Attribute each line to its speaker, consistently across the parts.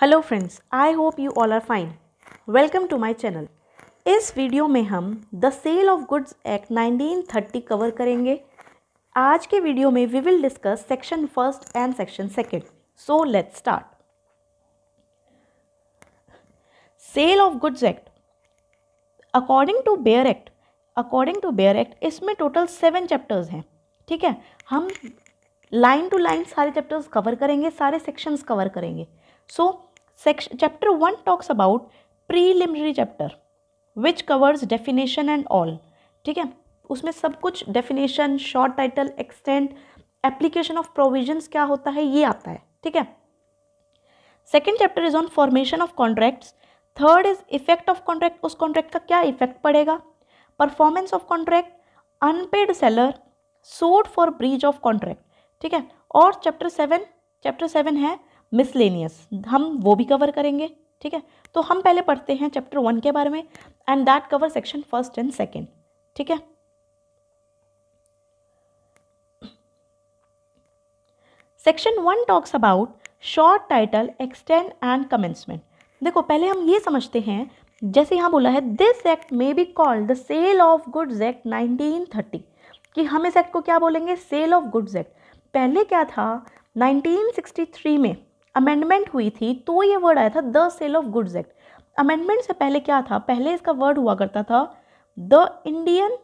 Speaker 1: hello friends I hope you all are fine welcome to my channel इस video में हम the sale of goods act 1930 cover करेंगे आज के video में we will discuss section first and section second so let's start sale of goods act according to bare act according to bare act इसमें total seven chapters हैं ठीक है हम line to line सारे चैप्टर्स कवर करेंगे सारे sections cover करेंगे सो Section, chapter one talks about preliminary chapter which covers definition and all ठीक है उसमें सब कुछ definition short title extent application of provision क्या होता है ये आता है ठीक है second chapter is on formation of contract third is effect of contract उस कॉन्ट्रैक्ट का क्या इफेक्ट पड़ेगा performance of contract unpaid seller sued for breach of contract ठीक है और चैप्टर सेवन चैप्टर सेवन है मिसलेनियस हम वो भी कवर करेंगे ठीक है तो हम पहले पढ़ते हैं चैप्टर वन के बारे में and that cover section first and second ठीक है section one talks about short title extend and commencement देखो पहले हम ये समझते हैं जैसे यहाँ बोला है this act may be called the sale of goods act 1930 कि हम इस एक्ट को क्या बोलेंगे सेल ऑफ गुड्स एक्ट पहले क्या था 1963 में अमेंडमेंट हुई थी तो ये वर्ड आया था the sale of goods act amendment से पहले क्या था पहले इसका वर्ड हुआ करता था the Indian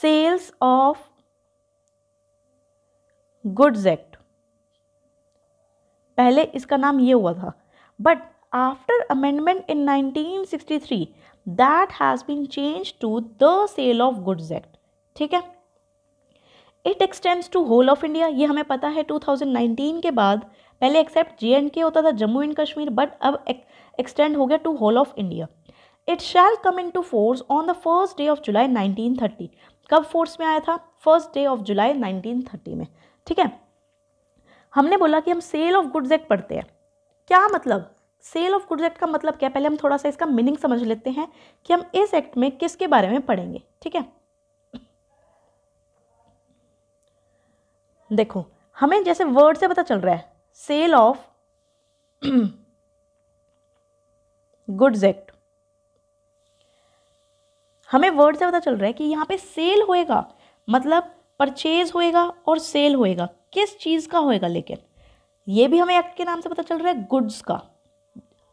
Speaker 1: sales of goods act पहले इसका नाम ये हुआ था but after amendment in 1963 that has been change to the sale of goods act ठीक है it extends to whole of India ये हमें पता है 2019 के बाद पहले एक्सेप्ट जे एंड के होता था जम्मू एंड कश्मीर बट अब एक्सटेंड हो गया to whole of India it shall come into force on the first day of July 1930 कब फोर्स में आया था फर्स्ट डे ऑफ जुलाई 1930 में ठीक है हमने बोला कि हम सेल ऑफ गुड्स एक्ट पढ़ते हैं क्या मतलब सेल ऑफ गुड्स एक्ट का मतलब क्या पहले हम थोड़ा सा इसका मीनिंग समझ लेते हैं कि हम इस एक्ट में किसके बारे में पढ़ेंगे ठीक है देखो हमें जैसे वर्ड से पता चल रहा है सेल ऑफ गुड्स एक्ट हमें वर्ड से पता चल रहा है कि यहाँ पे सेल होएगा मतलब परचेज होएगा और सेल होएगा किस चीज़ का होएगा लेकिन ये भी हमें एक्ट के नाम से पता चल रहा है गुड्स का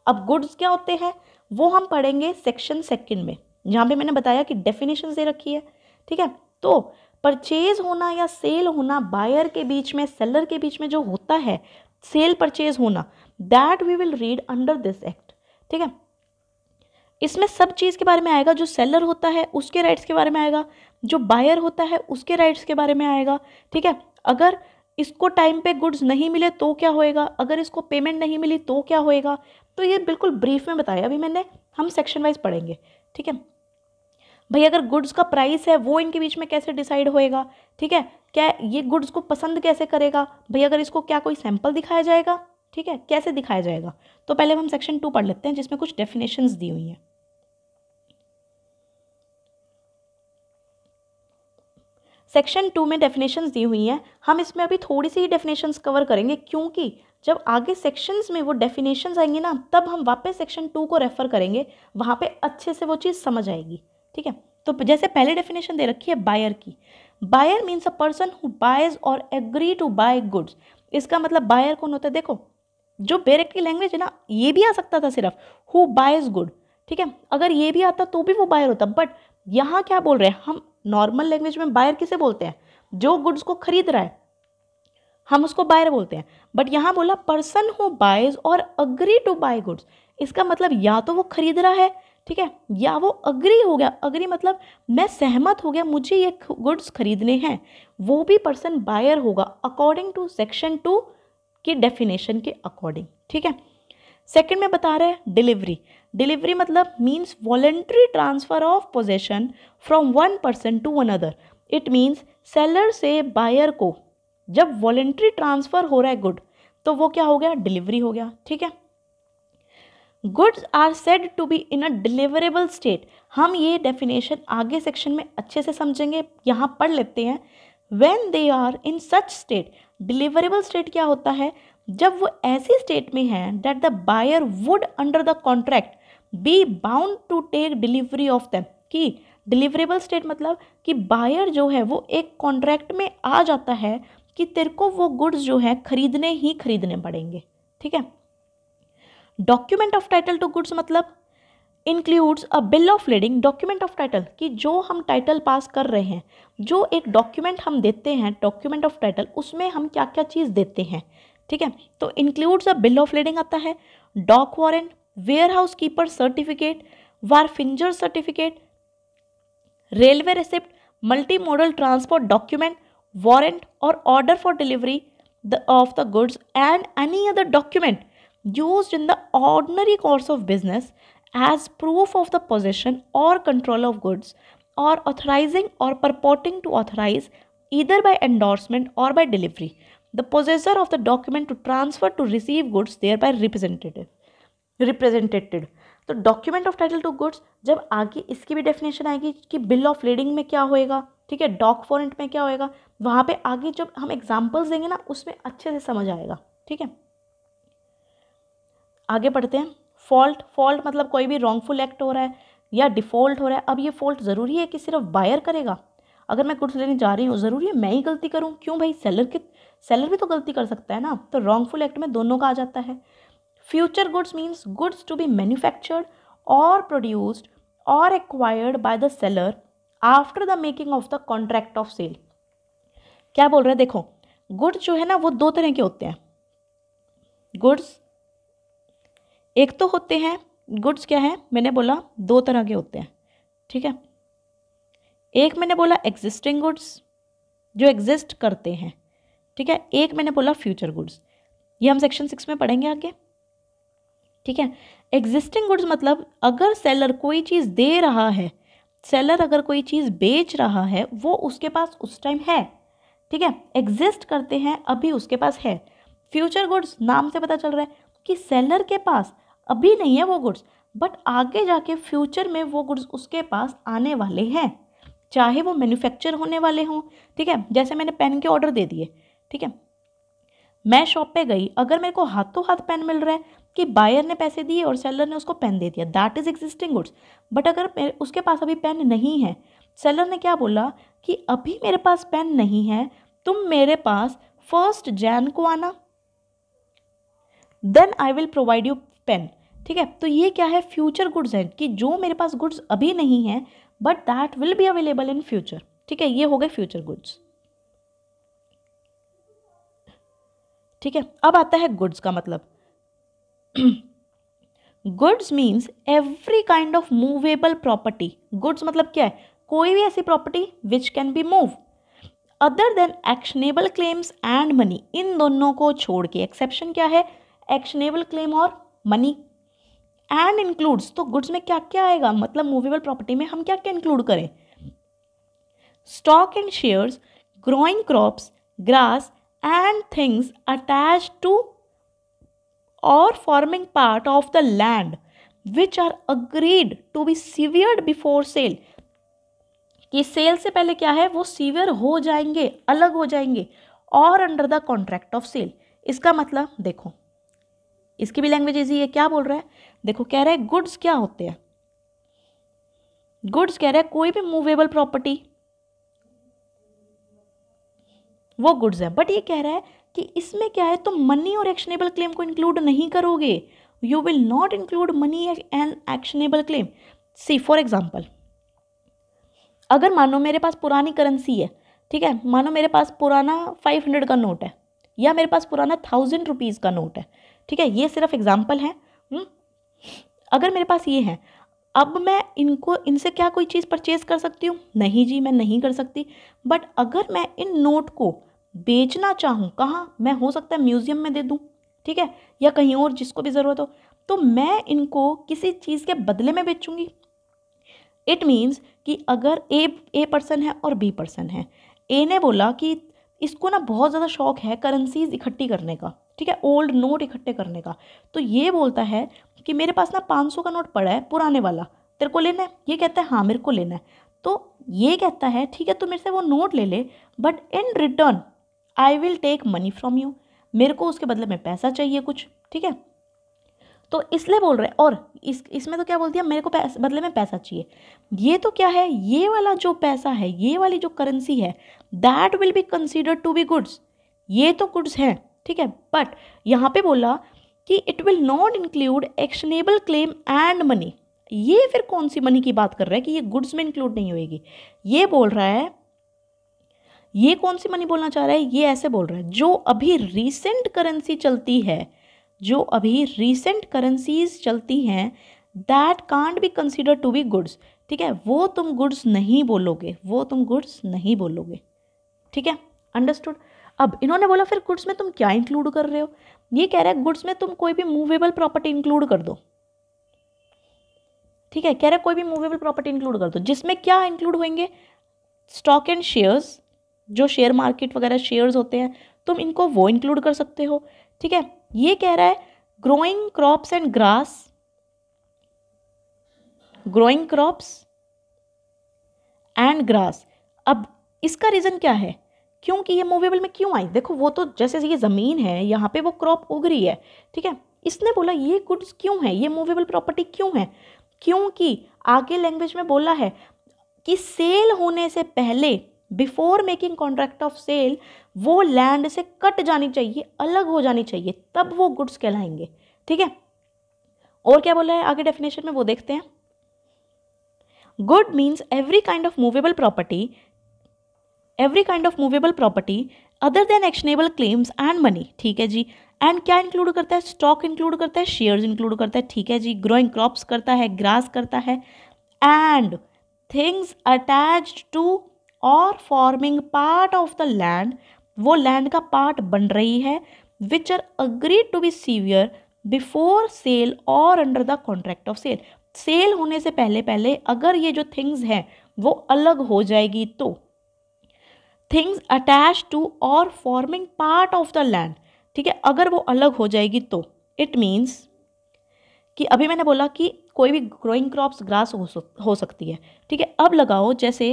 Speaker 1: अब गुड्स क्या होते हैं वो हम पढ़ेंगे सेक्शन सेकंड में जहाँ पे मैंने बताया कि डेफिनेशन दे रखी है ठीक है तो परचेज़ होना या सेल होना बायर के बीच में सेलर के बीच में जो होता है सेल परचेज होना that we will read under this act ठीक है इसमें सब चीज़ के बारे में आएगा जो सेलर होता है उसके राइट्स के बारे में आएगा जो बायर होता है उसके राइट्स के बारे में आएगा ठीक है अगर इसको टाइम पे गुड्स नहीं मिले तो क्या होएगा अगर इसको पेमेंट नहीं मिली तो क्या होएगा तो ये बिल्कुल ब्रीफ में बताया अभी मैंने हम सेक्शन वाइज पढ़ेंगे ठीक है भाई अगर गुड्स का प्राइस है वो इनके बीच में कैसे डिसाइड होएगा ठीक है क्या ये गुड्स को पसंद कैसे करेगा भाई अगर इसको क्या कोई सैंपल दिखाया जाएगा ठीक है कैसे दिखाया जाएगा तो पहले हम सेक्शन टू पढ़ लेते हैं जिसमें कुछ डेफिनेशंस दी हुई हैं सेक्शन टू में डेफिनेशंस दी हुई हैं हम इसमें अभी थोड़ी सी डेफिनेशंस कवर करेंगे क्योंकि जब आगे सेक्शंस में वो डेफिनेशंस आएंगे ना तब हम वापस सेक्शन टू को रेफ़र करेंगे वहाँ पे अच्छे से वो चीज़ समझ आएगी ठीक है तो जैसे पहले डेफिनेशन दे रखी है बायर की buyer means a person who buys or agree to buy goods इसका मतलब बायर कौन होता है देखो जो बेरेक की लैंग्वेज है ना ये भी आ सकता था सिर्फ हु बायज गुड ठीक है अगर ये भी आता तो भी वो बायर होता बट यहाँ क्या बोल रहे हैं हम नॉर्मल लैंग्वेज में बायर किसे बोलते हैं जो गुड्स को खरीद रहा है हम उसको बायर बोलते हैं बट यहाँ बोला person who buys or agree to buy goods इसका मतलब या तो वो खरीद रहा है ठीक है या वो अग्री हो गया अग्री मतलब मैं सहमत हो गया मुझे ये गुड्स खरीदने हैं वो भी पर्सन बायर होगा अकॉर्डिंग टू सेक्शन टू की डेफिनेशन के अकॉर्डिंग ठीक है सेकंड में बता रहे हैं डिलीवरी डिलीवरी मतलब means voluntary transfer of possession from one person to another it means seller से बायर को जब वॉलेंट्री ट्रांसफ़र हो रहा है गुड तो वो क्या हो गया डिलीवरी हो गया ठीक है goods are said to be in a deliverable state हम ये डेफिनेशन आगे सेक्शन में अच्छे से समझेंगे यहाँ पढ़ लेते हैं when they are in such state deliverable state क्या होता है जब वो ऐसी स्टेट में है that the buyer would under the contract be bound to take delivery of them कि डिलीवरेबल स्टेट मतलब कि बायर जो है वो एक कॉन्ट्रैक्ट में आ जाता है कि तेरे को वो गुड्स जो है खरीदने ही खरीदने पड़ेंगे ठीक है document of title to goods मतलब includes a bill of lading document of title कि जो हम टाइटल पास कर रहे हैं जो एक डॉक्यूमेंट हम देते हैं डॉक्यूमेंट ऑफ टाइटल उसमें हम क्या क्या चीज़ देते हैं ठीक है तो includes a bill of lading आता है dock warrant warehouse keeper certificate wharfinger certificate railway receipt multi modal transport document warrant or order for delivery of the goods and any other document used in the ordinary course of business as proof of the possession or control of goods or authorizing or purporting to authorize either by endorsement or by delivery the possessor of the document to transfer to receive goods thereby representative represented तो document of title to goods जब आगे इसकी भी definition आएगी कि bill of lending में क्या होएगा ठीक है डॉक फॉरेंट में क्या होएगा वहाँ पे आगे जब हम एग्जांपल्स देंगे ना उसमें अच्छे से समझ आएगा ठीक है आगे बढ़ते हैं फॉल्ट फॉल्ट मतलब कोई भी रॉन्गफुल एक्ट हो रहा है या डिफ़ॉल्ट हो रहा है अब ये फॉल्ट ज़रूरी है कि सिर्फ बायर करेगा अगर मैं गुड्स लेने जा रही हूँ ज़रूरी है मैं ही गलती करूँ क्यों भाई सेलर की सेलर भी तो गलती कर सकता है ना तो रॉन्गफुल एक्ट में दोनों का आ जाता है future goods means goods to be manufactured or produced or acquired by the seller after the making of the contract of sale क्या बोल रहे हैं देखो गुड्स जो है ना वो दो तरह के होते हैं गुड्स एक तो होते हैं गुड्स क्या है मैंने बोला दो तरह के होते हैं ठीक है एक मैंने बोला एग्जिस्टिंग गुड्स जो एग्जिस्ट करते हैं ठीक है एक मैंने बोला फ्यूचर गुड्स ये हम सेक्शन सिक्स में पढ़ेंगे आगे ठीक है एग्जिस्टिंग गुड्स मतलब अगर सेलर कोई चीज़ दे रहा है सेलर अगर कोई चीज़ बेच रहा है वो उसके पास उस टाइम है ठीक है एग्जिस्ट करते हैं अभी उसके पास है फ्यूचर गुड्स नाम से पता चल रहा है कि सेलर के पास अभी नहीं है वो गुड्स बट आगे जाके फ्यूचर में वो गुड्स उसके पास आने वाले हैं चाहे वो मैन्युफैक्चर होने वाले हों ठीक है जैसे मैंने पेन के ऑर्डर दे दिए ठीक है मैं शॉप पे गई अगर मेरे को हाथों हाथ पेन मिल रहा है कि बायर ने पैसे दिए और सेलर ने उसको पेन दे दिया that is existing goods but अगर उसके पास अभी पेन नहीं है सेलर ने क्या बोला कि अभी मेरे पास पेन नहीं है तुम मेरे पास फर्स्ट जैन को आना then I will provide you pen ठीक है तो ये क्या है फ्यूचर गुड्स हैं कि जो मेरे पास गुड्स अभी नहीं है but that will be available in future ठीक है ये हो गए फ्यूचर गुड्स ठीक है अब आता है गुड्स का मतलब goods means every kind of movable property goods मतलब क्या है कोई भी ऐसी property which can be move other than actionable claims and money इन दोनों को छोड़ के एक्सेप्शन क्या है एक्शनेबल क्लेम और मनी एंड इंक्लूड्स तो गुड्स में क्या क्या आएगा मतलब मूवेबल प्रॉपर्टी में हम क्या क्या इंक्लूड करें stock and shares growing crops grass and things attach to or forming part of the land which are agreed to be severed before sale कि सेल से पहले क्या है वो सीवियर हो जाएंगे अलग हो जाएंगे और under the contract of sale इसका मतलब देखो इसकी भी लैंग्वेज इजी है क्या बोल रहा है देखो कह रहा है गुड्स क्या होते हैं गुड्स कह रहा है कोई भी मूवेबल प्रॉपर्टी वो गुड्स है बट ये कह रहा है कि इसमें क्या है तुम मनी और एक्शनेबल क्लेम को इंक्लूड नहीं करोगे you will not include money and actionable claim see for example अगर मानो मेरे पास पुरानी करेंसी है ठीक है मानो मेरे पास पुराना फाइव हंड्रेड का नोट है या मेरे पास पुराना थाउजेंड रुपीज़ का नोट है ठीक है ये सिर्फ एग्जाम्पल हैं हम्म, अगर मेरे पास ये हैं अब मैं इनको इनसे क्या कोई चीज़ परचेज कर सकती हूँ नहीं जी मैं नहीं कर सकती बट अगर मैं इन नोट को बेचना चाहूँ कहाँ मैं हो सकता है म्यूज़ियम में दे दूँ ठीक है या कहीं और जिसको भी ज़रूरत हो तो मैं इनको किसी चीज़ के बदले में बेचूँगी इट मीन्स कि अगर ए ए पर्सन है और बी पर्सन है ए ने बोला कि इसको ना बहुत ज़्यादा शौक है करेंसीज इकट्ठी करने का ठीक है ओल्ड नोट इकट्ठे करने का तो ये बोलता है कि मेरे पास ना पाँच सौ का नोट पड़ा है पुराने वाला तेरे को लेना है ये कहता है हाँ मेरे को लेना है तो ये कहता है ठीक है तू मेरे से वो नोट ले ले but in return I will take money from you मेरे को उसके बदले में पैसा चाहिए कुछ ठीक है तो इसलिए बोल रहे हैं और इस इसमें तो क्या बोलती है मेरे को पैस, बदले में पैसा चाहिए ये तो क्या है ये वाला जो पैसा है ये वाली जो करेंसी है that will be considered to be goods ये तो गुड्स हैं ठीक है बट यहाँ पे बोला कि it will not include actionable claim and money ये फिर कौन सी मनी की बात कर रहा है कि ये गुड्स में इंक्लूड नहीं होएगी ये बोल रहा है ये कौन सी मनी बोलना चाह रहा है ये ऐसे बोल रहा है जो अभी रिसेंट करेंसी चलती है जो अभी रिसेंट करेंसीज चलती हैं that can't be consider to be goods ठीक है वो तुम गुड्स नहीं बोलोगे वो तुम गुड्स नहीं बोलोगे ठीक है अंडरस्टूड अब इन्होंने बोला फिर गुड्स में तुम क्या इंक्लूड कर रहे हो ये कह रहा है गुड्स में तुम कोई भी मूवेबल प्रॉपर्टी इंक्लूड कर दो ठीक है कह रहा है कोई भी मूवेबल प्रॉपर्टी इंक्लूड कर दो जिसमें क्या इंक्लूड होंगे स्टॉक एंड शेयर्स जो शेयर मार्केट वगैरह शेयर्स होते हैं तुम इनको वो इंक्लूड कर सकते हो ठीक है ये कह रहा है growing crops and grass growing crops and grass अब इसका रीज़न क्या है क्योंकि ये मूवेबल में क्यों आई देखो वो तो जैसे ये ज़मीन है यहाँ पे वो क्रॉप उग रही है ठीक है इसने बोला ये गुड्स क्यों है ये मूवेबल प्रॉपर्टी क्यों है क्योंकि आगे लैंग्वेज में बोला है कि सेल होने से पहले before making contract of sale वो लैंड से कट जानी चाहिए अलग हो जानी चाहिए तब वो गुड्स कहलाएंगे ठीक है और क्या बोला है आगे डेफिनेशन में वो देखते हैं good means every kind of movable property every kind of movable property other than actionable claims and money ठीक है जी एंड क्या इंक्लूड करता है स्टॉक इंक्लूड करता है शेयर्स इंक्लूड करता है ठीक है जी ग्रोइंग क्रॉप्स करता है ग्रास करता है and things attach to or forming part of the land वो लैंड का पार्ट बन रही है which are agreed to be severe before sale or under the contract of sale sale होने से पहले पहले अगर ये जो थिंग्स हैं वो अलग हो जाएगी तो things attach to or forming part of the land ठीक है अगर वो अलग हो जाएगी तो इट मीन्स कि अभी मैंने बोला कि कोई भी ग्रोइंग क्रॉप्स ग्रास हो हो सकती है ठीक है अब लगाओ जैसे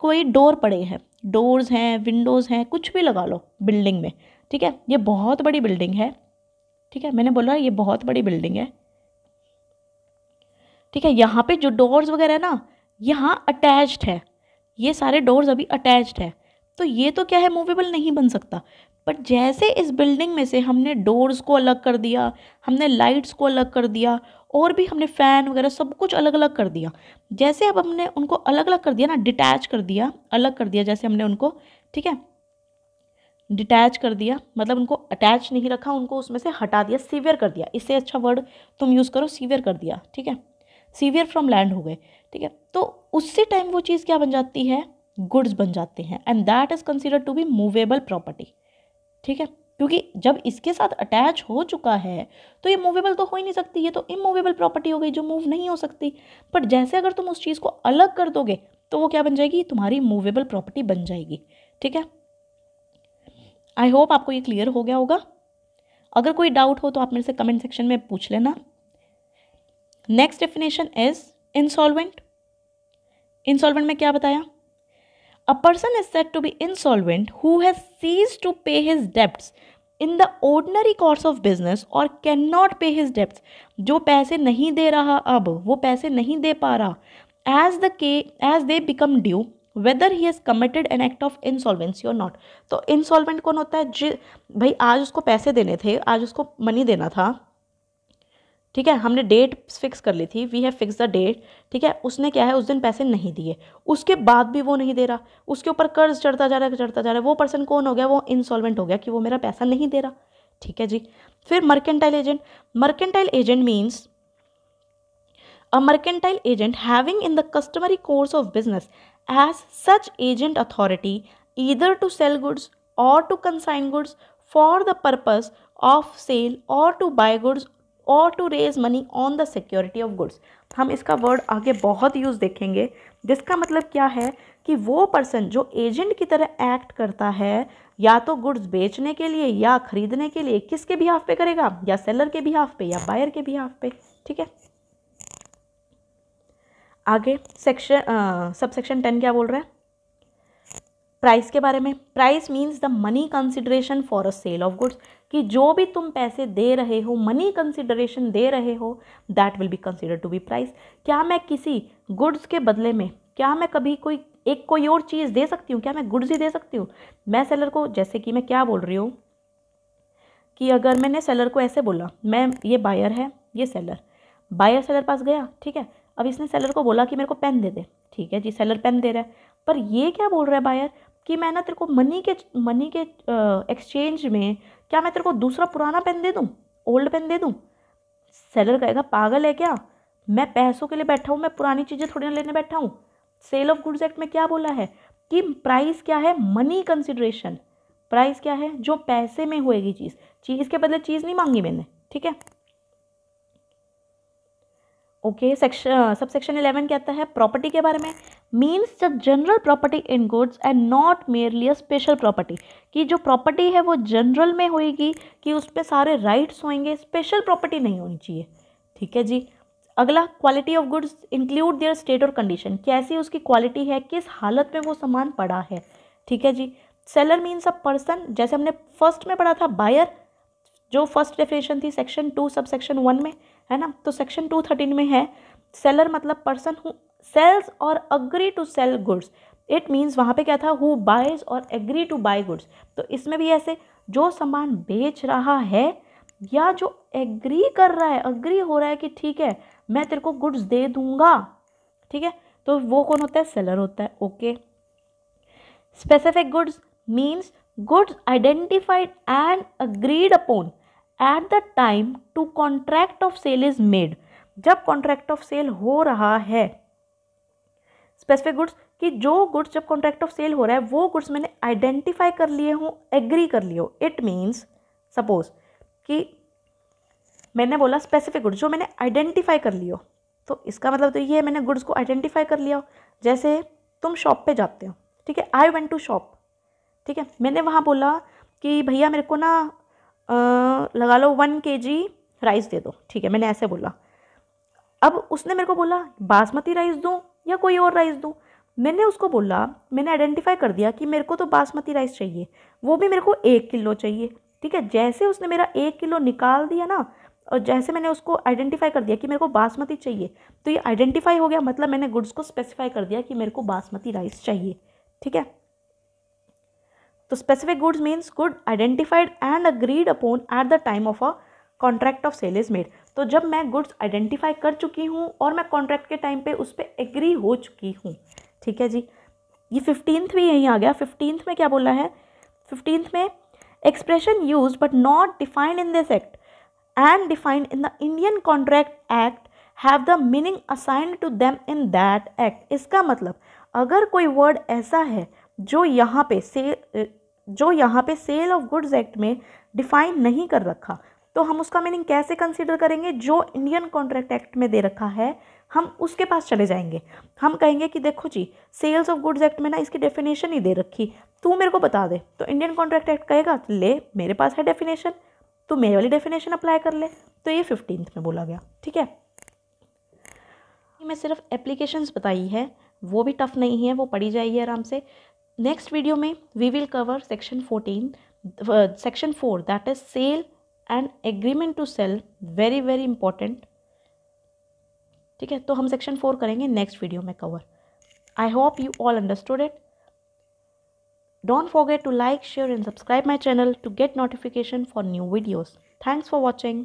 Speaker 1: कोई डोर पड़े हैं डोर्स हैं विंडोज़ हैं कुछ भी लगा लो बिल्डिंग में ठीक है ये बहुत बड़ी बिल्डिंग है ठीक है मैंने बोला ये बहुत बड़ी बिल्डिंग है ठीक है यहाँ पे जो डोर्स वगैरह ना यहाँ अटैच्ड है ये सारे डोर्स अभी अटैच्ड है तो ये तो क्या है मूवेबल नहीं बन सकता बट जैसे इस बिल्डिंग में से हमने डोर्स को अलग कर दिया हमने लाइट्स को अलग कर दिया और भी हमने फ़ैन वगैरह सब कुछ अलग अलग कर दिया जैसे अब हमने उनको अलग अलग कर दिया ना डिटैच कर दिया अलग कर दिया जैसे हमने उनको ठीक है डिटैच कर दिया मतलब उनको अटैच नहीं रखा उनको उसमें से हटा दिया सीवियर कर दिया इससे अच्छा वर्ड तुम यूज़ करो सीवियर कर दिया ठीक है सीवियर फ्रॉम लैंड हो गए ठीक है तो उससे टाइम वो चीज़ क्या बन जाती है गुड्स बन जाते हैं and that is consider to be movable property ठीक है क्योंकि जब इसके साथ अटैच हो चुका है तो ये मूवेबल तो हो ही नहीं सकती ये तो इमूवेबल प्रॉपर्टी हो गई जो मूव नहीं हो सकती बट जैसे अगर तुम उस चीज़ को अलग कर दोगे तो वो क्या बन जाएगी तुम्हारी मूवेबल प्रॉपर्टी बन जाएगी ठीक है आई होप आपको ये क्लियर हो गया होगा अगर कोई डाउट हो तो आप मेरे से कमेंट सेक्शन में पूछ लेना next definition is insolvent insolvent में क्या बताया a person is set to be insolvent who has cease to pay his debts in the ordinary course of business or can not pay his डेप्ट जो पैसे नहीं दे रहा अब वो पैसे नहीं दे पा रहा एज द के as they become due whether he has committed an act of insolvency or not तो इंसॉल्वेंट कौन होता है जी भाई आज उसको पैसे देने थे आज उसको मनी देना था ठीक है हमने डेट फिक्स कर ली थी we have fix the date ठीक है उसने क्या है उस दिन पैसे नहीं दिए उसके बाद भी वो नहीं दे रहा उसके ऊपर कर्ज चढ़ता जा रहा है चढ़ता जा रहा है वो पर्सन कौन हो गया वो इंसॉलमेंट हो गया कि वो मेरा पैसा नहीं दे रहा ठीक है जी फिर mercantile agent mercantile agent means a mercantile agent having in the customary course of business as such agent authority either to sell goods or to consign goods for the purpose of sale or to buy goods or to raise money on the security of goods हम इसका word आगे बहुत use देखेंगे जिसका मतलब क्या है कि वो पर्सन जो एजेंट की तरह एक्ट करता है या तो गुड्स बेचने के लिए या खरीदने के लिए किसके भी हाफ पे करेगा या सेलर के भी हाफ पे या बायर के भी हाफ पे ठीक है आगे सेक्शन सब सेक्शन टेन क्या बोल रहे हैं प्राइस के बारे में price means the money consideration for a sale of goods कि जो भी तुम पैसे दे रहे हो मनी कंसिडरेशन दे रहे हो that will be consider to be price क्या मैं किसी गुड्स के बदले में क्या मैं कभी कोई एक कोई और चीज़ दे सकती हूँ क्या मैं गुड्स ही दे सकती हूँ मैं सेलर को जैसे कि मैं क्या बोल रही हूँ कि अगर मैंने सेलर को ऐसे बोला मैं ये बायर है ये सेलर बायर सेलर पास गया ठीक है अब इसने सेलर को बोला कि मेरे को पेन दे दे ठीक है जी सेलर पेन दे रहा है पर ये क्या बोल रहा है बायर कि मैं ना तेरे को मनी के मनी के एक्सचेंज में क्या मैं तेरे को दूसरा पुराना पेन दे दूँ ओल्ड पेन दे दूँ सेलर कहेगा पागल है क्या मैं पैसों के लिए बैठा हूँ मैं पुरानी चीज़ें थोड़ी ना लेने बैठा हूँ सेल ऑफ गुड्स एक्ट में क्या बोला है कि प्राइस क्या है मनी कंसिड्रेशन प्राइस क्या है जो पैसे में होएगी चीज़ चीज़ के बदले चीज़ नहीं मांगी मैंने ठीक है okay section sub section eleven कहता है प्रॉपर्टी के बारे में means the general property in goods and not merely a special property कि जो प्रॉपर्टी है वो जनरल में होएगी कि उस पर सारे राइट्स होंगे स्पेशल प्रॉपर्टी नहीं होनी चाहिए ठीक है जी अगला quality of goods include their state or condition कैसी उसकी क्वालिटी है किस हालत में वो सामान पड़ा है ठीक है जी सेलर मीन्स अ पर्सन जैसे हमने फर्स्ट में पढ़ा था बायर जो फर्स्ट डेफिनेशन थी section two sub section one में है ना तो सेक्शन टू थर्टीन में है सेलर मतलब person who sells or agree to sell goods it means वहाँ पे क्या था who buys or agree to buy goods तो इसमें भी ऐसे जो सामान बेच रहा है या जो एग्री कर रहा है अग्री हो रहा है कि ठीक है मैं तेरे को गुड्स दे दूंगा ठीक है तो वो कौन होता है सेलर होता है okay specific goods means goods identified and agreed upon at the time to contract of sale is made जब कॉन्ट्रैक्ट ऑफ सेल हो रहा है स्पेसिफिक गुड्स कि जो गुड्स जब कॉन्ट्रैक्ट ऑफ सेल हो रहा है वो गुड्स मैंने आइडेंटिफाई कर लिए हूँ एग्री कर लिए हो इट मीन्स सपोज कि मैंने बोला स्पेसिफिक गुड्स जो मैंने आइडेंटिफाई कर लियो तो इसका मतलब तो ये है मैंने गुड्स को आइडेंटिफाई कर लिया हो जैसे तुम शॉप पे जाते हो ठीक है आई वेंट टू शॉप ठीक है मैंने वहाँ बोला कि भैया मेरे को ना लगा लो वन के जी राइस दे दो ठीक है मैंने ऐसे बोला अब उसने मेरे को बोला बासमती राइस दूँ या कोई और राइस दूँ मैंने उसको बोला मैंने आइडेंटिफाई कर दिया कि मेरे को तो बासमती राइस चाहिए वो भी मेरे को एक किलो चाहिए ठीक है जैसे उसने मेरा एक किलो निकाल दिया ना और जैसे मैंने उसको आइडेंटिफाई कर दिया कि मेरे को बासमती चाहिए तो ये आइडेंटिफाई हो गया मतलब मैंने गुड्स को स्पेसिफाई कर दिया कि मेरे को बासमती राइस चाहिए ठीक है तो specific goods means good identified and agreed upon at the time of a contract of sale is made तो जब मैं गुड्स आइडेंटिफाई कर चुकी हूँ और मैं कॉन्ट्रैक्ट के टाइम पे उस पर एग्री हो चुकी हूँ ठीक है जी ये फिफ्टींथ भी यहीं आ गया फिफ्टींथ में क्या बोला है फिफ्टींथ में expression use but not defined in this act and defined in the Indian contract act have the meaning assigned to them in that act इसका मतलब अगर कोई वर्ड ऐसा है जो यहाँ पे से जो यहाँ पे सेल ऑफ गुड्स एक्ट में डिफाइन नहीं कर रखा तो हम उसका मीनिंग कैसे कंसिडर करेंगे जो इंडियन कॉन्ट्रैक्ट एक्ट में दे रखा है हम उसके पास चले जाएंगे हम कहेंगे कि देखो जी सेल्स ऑफ गुड्स एक्ट में ना इसकी डेफिनेशन ही दे रखी तू मेरे को बता दे तो इंडियन कॉन्ट्रैक्ट एक्ट कहेगा ले मेरे पास है डेफिनेशन तो मेरे वाली डेफिनेशन अप्लाई कर ले तो ये फिफ्टींथ में बोला गया ठीक है मैं सिर्फ एप्लीकेशंस बताई है वो भी टफ़ नहीं है वो पढ़ी जाएगी आराम से नेक्स्ट वीडियो में we will cover section fourteen section four that is sale and agreement to sale very very important ठीक है तो हम सेक्शन फोर करेंगे नेक्स्ट वीडियो में cover I hope you all understood it don't forget to like share and subscribe my channel to get notification for new videos thanks for watching